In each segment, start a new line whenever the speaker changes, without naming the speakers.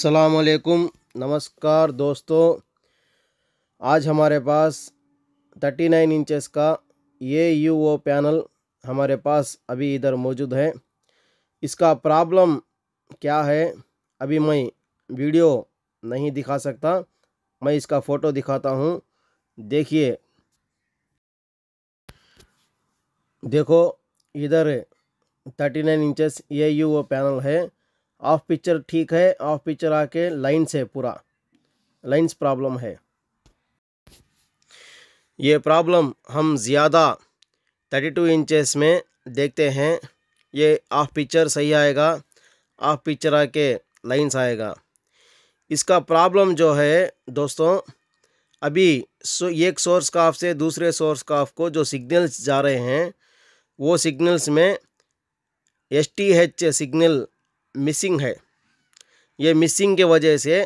असलकुम नमस्कार दोस्तों आज हमारे पास 39 इंचेस का ये यू ओ पैनल हमारे पास अभी इधर मौजूद है इसका प्रॉब्लम क्या है अभी मैं वीडियो नहीं दिखा सकता मैं इसका फ़ोटो दिखाता हूँ देखिए देखो इधर 39 इंचेस ये यू ओ पैनल है ऑफ पिक्चर ठीक है ऑफ पिक्चर आके लाइन्स है पूरा लाइन्स प्रॉब्लम है ये प्रॉब्लम हम ज़्यादा थर्टी टू इंचेस में देखते हैं ये ऑफ पिक्चर सही आएगा ऑफ पिक्चर आके लाइन्स आएगा इसका प्रॉब्लम जो है दोस्तों अभी एक सोर्स काफ से दूसरे सोर्स काफ को जो सिग्नल्स जा रहे हैं वो सिग्नल्स में S T H signal missing है ये मिसिंग के वजह से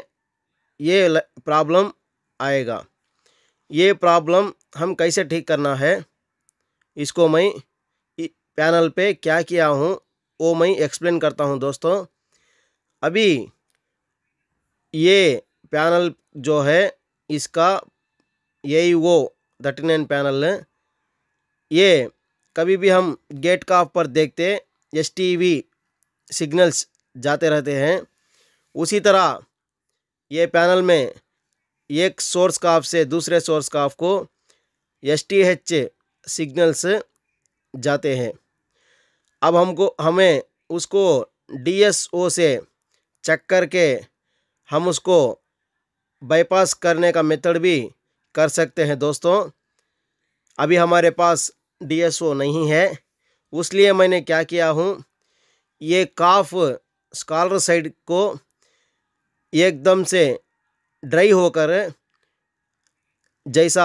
ये प्रॉब्लम आएगा ये प्रॉब्लम हम कैसे ठीक करना है इसको मैं पैनल पे क्या किया हूँ वो मैं एक्सप्लेन करता हूँ दोस्तों अभी ये पैनल जो है इसका ए वो थर्टी नाइन पैनल है ये कभी भी हम गेट का पर देखते एस टी वी सिग्नल्स जाते रहते हैं उसी तरह ये पैनल में एक सोर्स काफ से दूसरे सोर्स काफ को एस टी एच सिग्नल्स जाते हैं अब हमको हमें उसको डी एस ओ से चेक करके हम उसको बाईपास करने का मेथड भी कर सकते हैं दोस्तों अभी हमारे पास डी एस ओ नहीं है उसलिए मैंने क्या किया हूँ ये काफ़ स्कॉलर साइड को एकदम से ड्राई होकर जैसा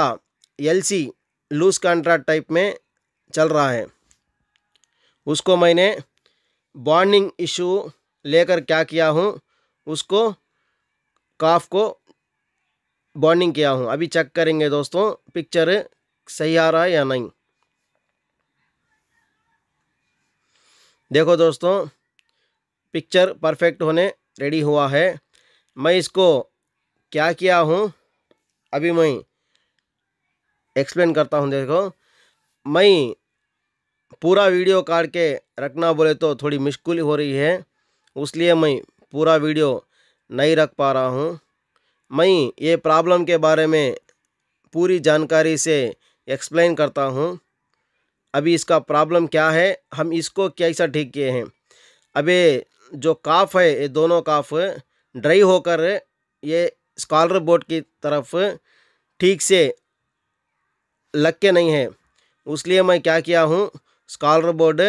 एलसी लूज कॉन्ट्रैक्ट टाइप में चल रहा है उसको मैंने बॉन्डिंग इशू लेकर क्या किया हूँ उसको काफ को बॉन्डिंग किया हूँ अभी चेक करेंगे दोस्तों पिक्चर सही आ रहा है या नहीं देखो दोस्तों पिक्चर परफेक्ट होने रेडी हुआ है मैं इसको क्या किया हूँ अभी मैं एक्सप्लेन करता हूँ देखो मैं पूरा वीडियो काट के रखना बोले तो थोड़ी मुश्किल हो रही है उसलिए मैं पूरा वीडियो नहीं रख पा रहा हूँ मैं ये प्रॉब्लम के बारे में पूरी जानकारी से एक्सप्लेन करता हूँ अभी इसका प्रॉब्लम क्या है हम इसको कैसा ठीक किए हैं अबे जो काफ़ है ये दोनों काफ़ ड्राई होकर ये स्कॉलर बोर्ड की तरफ ठीक से लग के नहीं है उसलिए मैं क्या किया हूँ स्कॉलर बोर्ड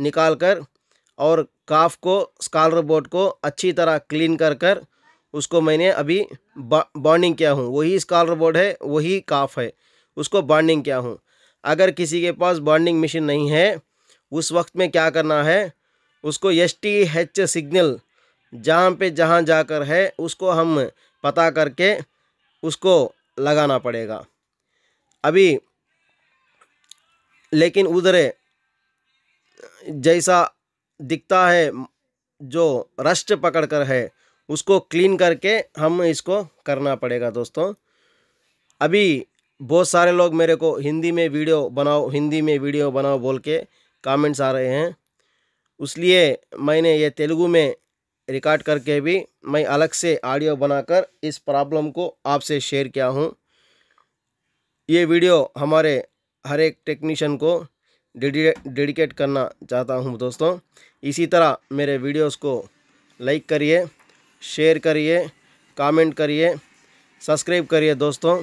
निकाल कर और काफ को स्कॉलर बोर्ड को अच्छी तरह क्लीन कर कर उसको मैंने अभी बॉन्डिंग किया हूँ वही स्कॉलर बोर्ड है वही काफ है उसको बॉन्डिंग किया हूँ अगर किसी के पास बॉन्डिंग मशीन नहीं है उस वक्त में क्या करना है उसको एस टी एच सिग्नल जहाँ पे जहाँ जाकर है उसको हम पता करके उसको लगाना पड़ेगा अभी लेकिन उधर जैसा दिखता है जो रस्ट पकड़ कर है उसको क्लीन करके हम इसको करना पड़ेगा दोस्तों अभी बहुत सारे लोग मेरे को हिंदी में वीडियो बनाओ हिंदी में वीडियो बनाओ बोल के कमेंट्स आ रहे हैं उसलिए मैंने ये तेलुगु में रिकॉर्ड करके भी मैं अलग से ऑडियो बनाकर इस प्रॉब्लम को आपसे शेयर किया हूँ ये वीडियो हमारे हर एक टेक्नीशियन को डेडिकेट करना चाहता हूँ दोस्तों इसी तरह मेरे वीडियोस को लाइक करिए शेयर करिए कमेंट करिए सब्सक्राइब करिए दोस्तों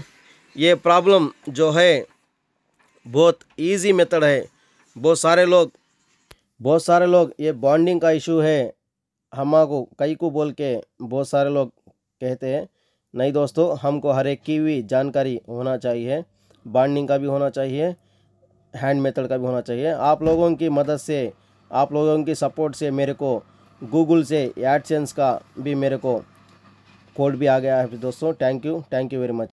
ये प्रॉब्लम जो है बहुत इजी मेथड है बहुत सारे लोग बहुत सारे लोग ये बॉन्डिंग का इशू है हमा को कई को बोल के बहुत सारे लोग कहते हैं नहीं दोस्तों हमको हर एक की भी जानकारी होना चाहिए बॉन्डिंग का भी होना चाहिए हैंड मेथड का भी होना चाहिए आप लोगों की मदद से आप लोगों की सपोर्ट से मेरे को गूगल से एडसेंस का भी मेरे को कोड भी आ गया है दोस्तों thank you thank you very much